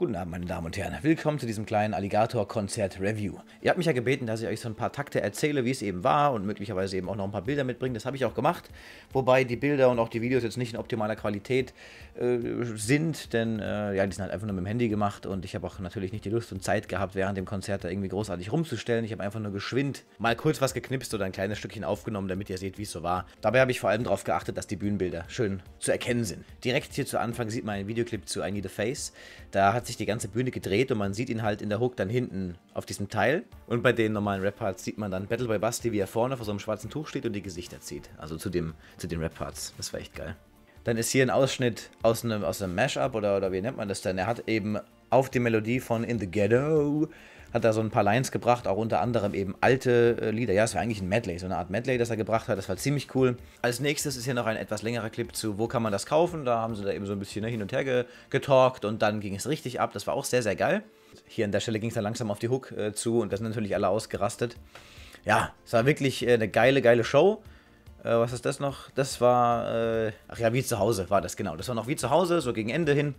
Guten Abend, meine Damen und Herren. Willkommen zu diesem kleinen Alligator-Konzert-Review. Ihr habt mich ja gebeten, dass ich euch so ein paar Takte erzähle, wie es eben war und möglicherweise eben auch noch ein paar Bilder mitbringe. Das habe ich auch gemacht, wobei die Bilder und auch die Videos jetzt nicht in optimaler Qualität äh, sind, denn äh, ja, die sind halt einfach nur mit dem Handy gemacht und ich habe auch natürlich nicht die Lust und Zeit gehabt, während dem Konzert da irgendwie großartig rumzustellen. Ich habe einfach nur geschwind mal kurz was geknipst oder ein kleines Stückchen aufgenommen, damit ihr seht, wie es so war. Dabei habe ich vor allem darauf geachtet, dass die Bühnenbilder schön zu erkennen sind. Direkt hier zu Anfang sieht man einen Videoclip zu I Need a Face. Da hat sich die ganze Bühne gedreht und man sieht ihn halt in der Hook dann hinten auf diesem Teil. Und bei den normalen Rap-Parts sieht man dann Battle by Basti, wie er vorne vor so einem schwarzen Tuch steht und die Gesichter zieht. Also zu, dem, zu den Rap-Parts. Das war echt geil. Dann ist hier ein Ausschnitt aus einem, aus einem Mashup oder, oder wie nennt man das denn? Er hat eben auf die Melodie von In the Ghetto hat er so ein paar Lines gebracht, auch unter anderem eben alte äh, Lieder. Ja, es war eigentlich ein Medley, so eine Art Medley, das er gebracht hat. Das war ziemlich cool. Als nächstes ist hier noch ein etwas längerer Clip zu Wo kann man das kaufen? Da haben sie da eben so ein bisschen ne, hin und her ge getalkt und dann ging es richtig ab. Das war auch sehr, sehr geil. Hier an der Stelle ging es dann langsam auf die Hook äh, zu und da sind natürlich alle ausgerastet. Ja, es war wirklich äh, eine geile, geile Show. Äh, was ist das noch? Das war, äh, ach ja, wie zu Hause war das, genau. Das war noch wie zu Hause, so gegen Ende hin.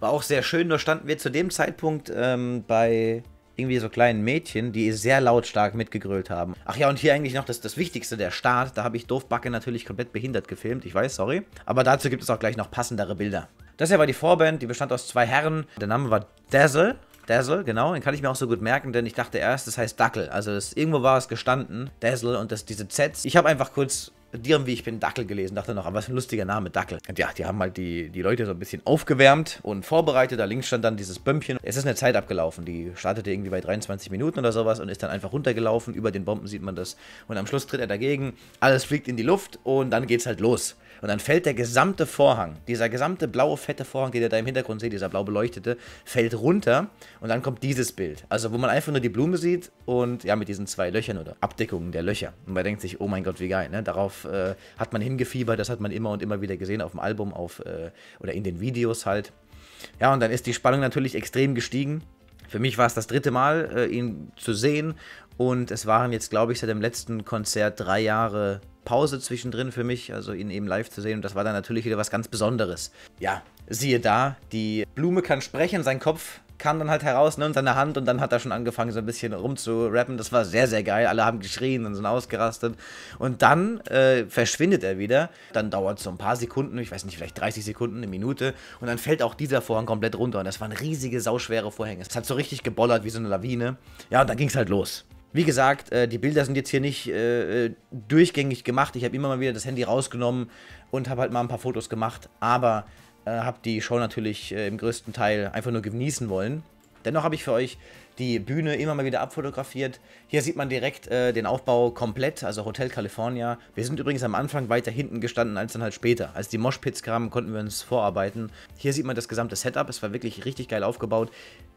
War auch sehr schön, nur standen wir zu dem Zeitpunkt ähm, bei irgendwie so kleinen Mädchen, die sehr lautstark mitgegrölt haben. Ach ja, und hier eigentlich noch das, das Wichtigste, der Start. Da habe ich Doofbacke natürlich komplett behindert gefilmt, ich weiß, sorry. Aber dazu gibt es auch gleich noch passendere Bilder. Das hier war die Vorband, die bestand aus zwei Herren. Der Name war Dazzle. Dazzle, genau, den kann ich mir auch so gut merken, denn ich dachte erst, das heißt Dackel. Also das, irgendwo war es gestanden, Dazzle und das, diese Zs. Ich habe einfach kurz Dirn wie ich bin Dackel gelesen, dachte noch, was ein lustiger Name, Dackel. Und ja, die haben halt die, die Leute so ein bisschen aufgewärmt und vorbereitet. Da links stand dann dieses Bömpchen. Es ist eine Zeit abgelaufen, die startete irgendwie bei 23 Minuten oder sowas und ist dann einfach runtergelaufen. Über den Bomben sieht man das. Und am Schluss tritt er dagegen, alles fliegt in die Luft und dann geht's halt los. Und dann fällt der gesamte Vorhang, dieser gesamte blaue, fette Vorhang, den ihr da im Hintergrund seht, dieser blau beleuchtete, fällt runter und dann kommt dieses Bild. Also wo man einfach nur die Blume sieht und ja, mit diesen zwei Löchern oder Abdeckungen der Löcher. Und man denkt sich, oh mein Gott, wie geil, ne? Darauf äh, hat man hingefiebert, das hat man immer und immer wieder gesehen auf dem Album auf, äh, oder in den Videos halt. Ja, und dann ist die Spannung natürlich extrem gestiegen. Für mich war es das dritte Mal, äh, ihn zu sehen. Und es waren jetzt, glaube ich, seit dem letzten Konzert drei Jahre Pause zwischendrin für mich, also ihn eben live zu sehen. Und das war dann natürlich wieder was ganz Besonderes. Ja, siehe da, die Blume kann sprechen, sein Kopf kam dann halt heraus ne, und seine Hand und dann hat er schon angefangen, so ein bisschen rumzurappen. Das war sehr, sehr geil. Alle haben geschrien und sind ausgerastet. Und dann äh, verschwindet er wieder. Dann dauert es so ein paar Sekunden, ich weiß nicht, vielleicht 30 Sekunden, eine Minute. Und dann fällt auch dieser Vorhang komplett runter. Und das waren riesige, sauschwere Vorhänge. Es hat so richtig gebollert wie so eine Lawine. Ja, und dann ging es halt los. Wie gesagt, äh, die Bilder sind jetzt hier nicht äh, äh, durchgängig gemacht. Ich habe immer mal wieder das Handy rausgenommen und habe halt mal ein paar Fotos gemacht, aber äh, habe die Show natürlich äh, im größten Teil einfach nur genießen wollen. Dennoch habe ich für euch die Bühne immer mal wieder abfotografiert. Hier sieht man direkt äh, den Aufbau komplett, also Hotel California. Wir sind übrigens am Anfang weiter hinten gestanden als dann halt später. Als die Moshpits kamen, konnten wir uns vorarbeiten. Hier sieht man das gesamte Setup. Es war wirklich richtig geil aufgebaut.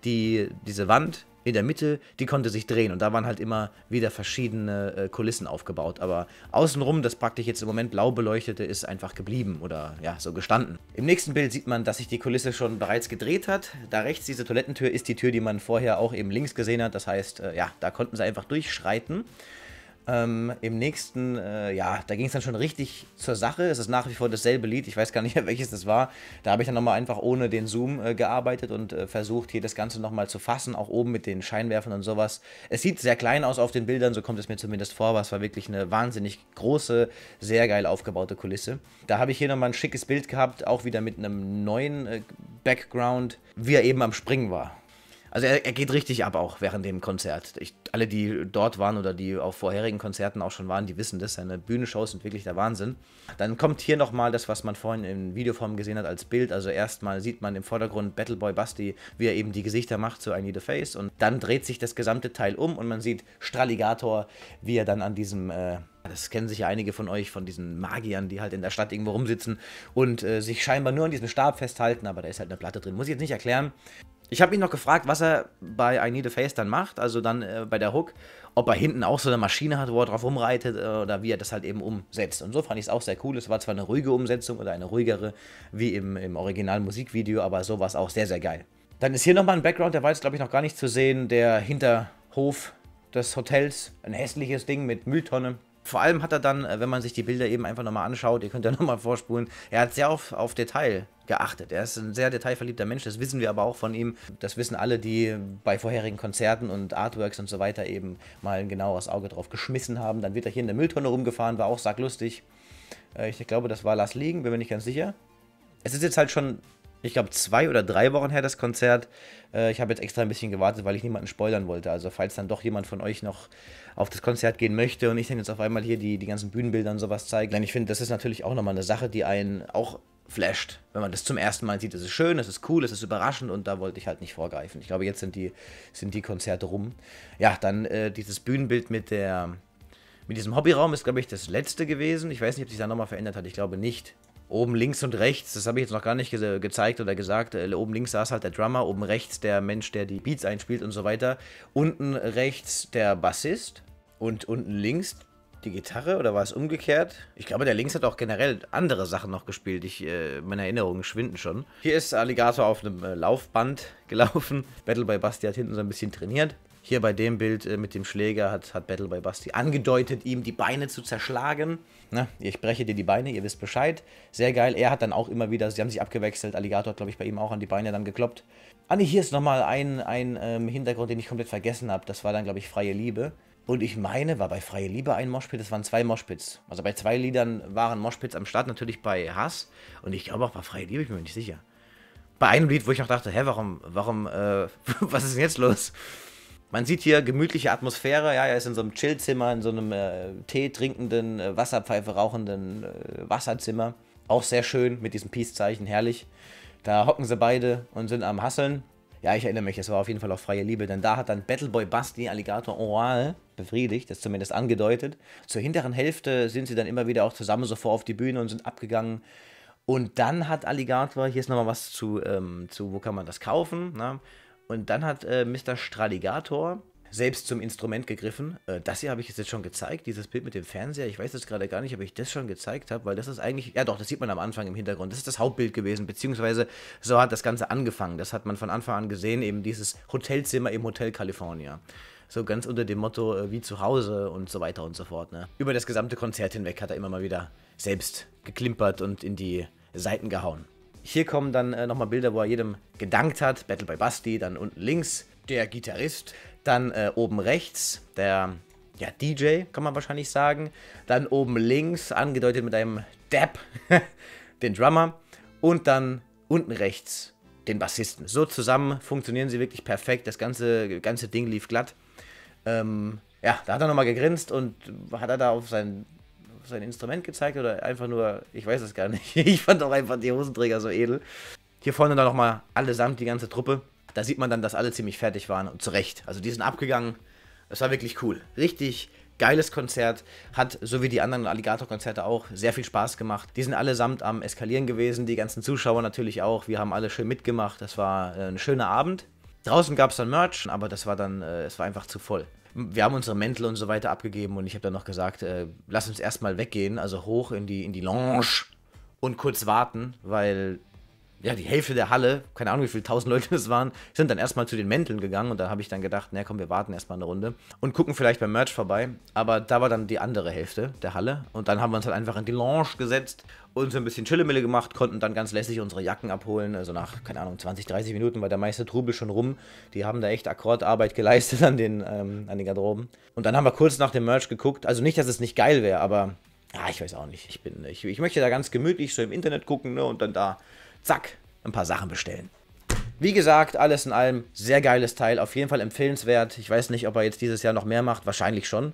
Die, diese Wand, in der Mitte, die konnte sich drehen und da waren halt immer wieder verschiedene äh, Kulissen aufgebaut. Aber außenrum, das praktisch jetzt im Moment blau beleuchtete, ist einfach geblieben oder ja, so gestanden. Im nächsten Bild sieht man, dass sich die Kulisse schon bereits gedreht hat. Da rechts diese Toilettentür ist die Tür, die man vorher auch eben links gesehen hat. Das heißt, äh, ja, da konnten sie einfach durchschreiten. Ähm, Im nächsten, äh, ja, da ging es dann schon richtig zur Sache. Es ist nach wie vor dasselbe Lied. Ich weiß gar nicht, welches das war. Da habe ich dann nochmal einfach ohne den Zoom äh, gearbeitet und äh, versucht, hier das Ganze nochmal zu fassen. Auch oben mit den Scheinwerfern und sowas. Es sieht sehr klein aus auf den Bildern, so kommt es mir zumindest vor. Aber es war wirklich eine wahnsinnig große, sehr geil aufgebaute Kulisse. Da habe ich hier nochmal ein schickes Bild gehabt. Auch wieder mit einem neuen äh, Background, wie er eben am Springen war. Also er, er, geht richtig ab auch während dem Konzert. Ich, alle, die dort waren oder die auf vorherigen Konzerten auch schon waren, die wissen das. Seine Bühnenshows sind wirklich der Wahnsinn. Dann kommt hier nochmal das, was man vorhin in Videoform gesehen hat als Bild. Also erstmal sieht man im Vordergrund Battleboy Basti, wie er eben die Gesichter macht zu so I Need a Face. Und dann dreht sich das gesamte Teil um und man sieht Straligator, wie er dann an diesem... Äh, das kennen sich ja einige von euch, von diesen Magiern, die halt in der Stadt irgendwo rumsitzen und äh, sich scheinbar nur an diesem Stab festhalten, aber da ist halt eine Platte drin. Muss ich jetzt nicht erklären. Ich habe ihn noch gefragt, was er bei I Need a Face dann macht, also dann äh, bei der Hook, ob er hinten auch so eine Maschine hat, wo er drauf rumreitet äh, oder wie er das halt eben umsetzt. Und so fand ich es auch sehr cool. Es war zwar eine ruhige Umsetzung oder eine ruhigere wie im, im originalen Musikvideo, aber so war es auch sehr, sehr geil. Dann ist hier nochmal ein Background, der war jetzt, glaube ich, noch gar nicht zu sehen, der Hinterhof des Hotels. Ein hässliches Ding mit Mülltonne vor allem hat er dann, äh, wenn man sich die Bilder eben einfach nochmal anschaut, ihr könnt ja nochmal vorspulen, er hat sehr auf, auf Detail geachtet. Er ist ein sehr detailverliebter Mensch, das wissen wir aber auch von ihm. Das wissen alle, die bei vorherigen Konzerten und Artworks und so weiter eben mal ein genaueres Auge drauf geschmissen haben. Dann wird er hier in der Mülltonne rumgefahren, war auch sacklustig. Äh, ich glaube, das war Lars Liegen, bin mir nicht ganz sicher. Es ist jetzt halt schon ich glaube, zwei oder drei Wochen her das Konzert. Äh, ich habe jetzt extra ein bisschen gewartet, weil ich niemanden spoilern wollte. Also falls dann doch jemand von euch noch auf das Konzert gehen möchte und ich dann jetzt auf einmal hier die, die ganzen Bühnenbilder und sowas zeige. Denn ich finde, das ist natürlich auch nochmal eine Sache, die einen auch flasht. Wenn man das zum ersten Mal sieht, das ist schön, es ist cool, es ist überraschend und da wollte ich halt nicht vorgreifen. Ich glaube, jetzt sind die, sind die Konzerte rum. Ja, dann äh, dieses Bühnenbild mit der... Mit diesem Hobbyraum ist, glaube ich, das letzte gewesen. Ich weiß nicht, ob sich da nochmal verändert hat. Ich glaube nicht oben links und rechts, das habe ich jetzt noch gar nicht ge gezeigt oder gesagt, äh, oben links saß halt der Drummer, oben rechts der Mensch, der die Beats einspielt und so weiter, unten rechts der Bassist und unten links die Gitarre oder war es umgekehrt? Ich glaube, der Links hat auch generell andere Sachen noch gespielt. Ich, äh, meine Erinnerungen schwinden schon. Hier ist Alligator auf einem äh, Laufband gelaufen. Battle by Basti hat hinten so ein bisschen trainiert. Hier bei dem Bild äh, mit dem Schläger hat, hat Battle by Basti angedeutet, ihm die Beine zu zerschlagen. Ne? Ich breche dir die Beine, ihr wisst Bescheid. Sehr geil. Er hat dann auch immer wieder, sie haben sich abgewechselt. Alligator hat, glaube ich, bei ihm auch an die Beine dann gekloppt. Ah, nee, hier ist nochmal ein, ein ähm, Hintergrund, den ich komplett vergessen habe. Das war dann, glaube ich, Freie Liebe. Und ich meine, war bei Freie Liebe ein Moshpit, das waren zwei Moshpits. Also bei zwei Liedern waren Moshpits am Start, natürlich bei Hass. Und ich glaube auch bei Freie Liebe, ich bin mir nicht sicher. Bei einem Lied, wo ich noch dachte, hä, warum, warum, äh, was ist denn jetzt los? Man sieht hier gemütliche Atmosphäre. Ja, er ist in so einem Chillzimmer, in so einem äh, Tee trinkenden, äh, Wasserpfeife rauchenden äh, Wasserzimmer. Auch sehr schön mit diesem Peace-Zeichen, herrlich. Da hocken sie beide und sind am Hasseln. Ja, ich erinnere mich, das war auf jeden Fall auch freie Liebe, denn da hat dann Battleboy Basti Alligator Oral befriedigt, das zumindest angedeutet. Zur hinteren Hälfte sind sie dann immer wieder auch zusammen sofort auf die Bühne und sind abgegangen. Und dann hat Alligator, hier ist nochmal was zu, ähm, zu wo kann man das kaufen, ne? Und dann hat äh, Mr. Straligator selbst zum Instrument gegriffen. Äh, das hier habe ich jetzt schon gezeigt, dieses Bild mit dem Fernseher. Ich weiß jetzt gerade gar nicht, ob ich das schon gezeigt habe, weil das ist eigentlich, ja doch, das sieht man am Anfang im Hintergrund. Das ist das Hauptbild gewesen, beziehungsweise so hat das Ganze angefangen. Das hat man von Anfang an gesehen, eben dieses Hotelzimmer im Hotel California. So ganz unter dem Motto, äh, wie zu Hause und so weiter und so fort. Ne? Über das gesamte Konzert hinweg hat er immer mal wieder selbst geklimpert und in die Seiten gehauen. Hier kommen dann äh, nochmal Bilder, wo er jedem gedankt hat. Battle by Basti, dann unten links der Gitarrist, dann äh, oben rechts der ja, DJ, kann man wahrscheinlich sagen. Dann oben links, angedeutet mit einem Dab, den Drummer. Und dann unten rechts den Bassisten. So zusammen funktionieren sie wirklich perfekt. Das ganze, ganze Ding lief glatt. Ähm, ja, da hat er nochmal gegrinst und hat er da auf seinen sein Instrument gezeigt oder einfach nur, ich weiß es gar nicht. Ich fand auch einfach die Hosenträger so edel. Hier vorne dann nochmal allesamt die ganze Truppe. Da sieht man dann, dass alle ziemlich fertig waren und zu Recht. Also die sind abgegangen. Es war wirklich cool. Richtig geiles Konzert. Hat, so wie die anderen Alligator-Konzerte auch, sehr viel Spaß gemacht. Die sind allesamt am Eskalieren gewesen. Die ganzen Zuschauer natürlich auch. Wir haben alle schön mitgemacht. Das war äh, ein schöner Abend. Draußen gab es dann Merch, aber das war dann, äh, es war einfach zu voll wir haben unsere Mäntel und so weiter abgegeben und ich habe dann noch gesagt, äh, lass uns erstmal weggehen, also hoch in die, in die Lounge und kurz warten, weil ja, die Hälfte der Halle, keine Ahnung, wie viele tausend Leute das waren, sind dann erstmal zu den Mänteln gegangen und da habe ich dann gedacht, na komm, wir warten erstmal eine Runde und gucken vielleicht beim Merch vorbei. Aber da war dann die andere Hälfte der Halle und dann haben wir uns halt einfach in die Lounge gesetzt und so ein bisschen Chillemille gemacht, konnten dann ganz lässig unsere Jacken abholen. Also nach, keine Ahnung, 20, 30 Minuten war der meiste Trubel schon rum. Die haben da echt Akkordarbeit geleistet an den, ähm, an den Garderoben. Und dann haben wir kurz nach dem Merch geguckt. Also nicht, dass es nicht geil wäre, aber Ah, ich weiß auch nicht. Ich bin, ich, ich möchte da ganz gemütlich so im Internet gucken ne, und dann da zack, ein paar Sachen bestellen. Wie gesagt, alles in allem sehr geiles Teil, auf jeden Fall empfehlenswert. Ich weiß nicht, ob er jetzt dieses Jahr noch mehr macht, wahrscheinlich schon.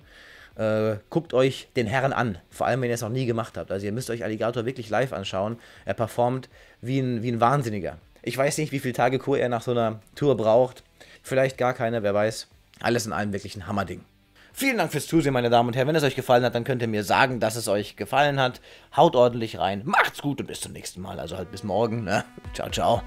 Äh, guckt euch den Herren an, vor allem wenn ihr es noch nie gemacht habt. Also ihr müsst euch Alligator wirklich live anschauen. Er performt wie ein, wie ein Wahnsinniger. Ich weiß nicht, wie viele Tage Kur er nach so einer Tour braucht. Vielleicht gar keine, wer weiß. Alles in allem wirklich ein Hammerding. Vielen Dank fürs Zusehen, meine Damen und Herren. Wenn es euch gefallen hat, dann könnt ihr mir sagen, dass es euch gefallen hat. Haut ordentlich rein. Macht's gut und bis zum nächsten Mal. Also halt bis morgen. Ne? Ciao, ciao.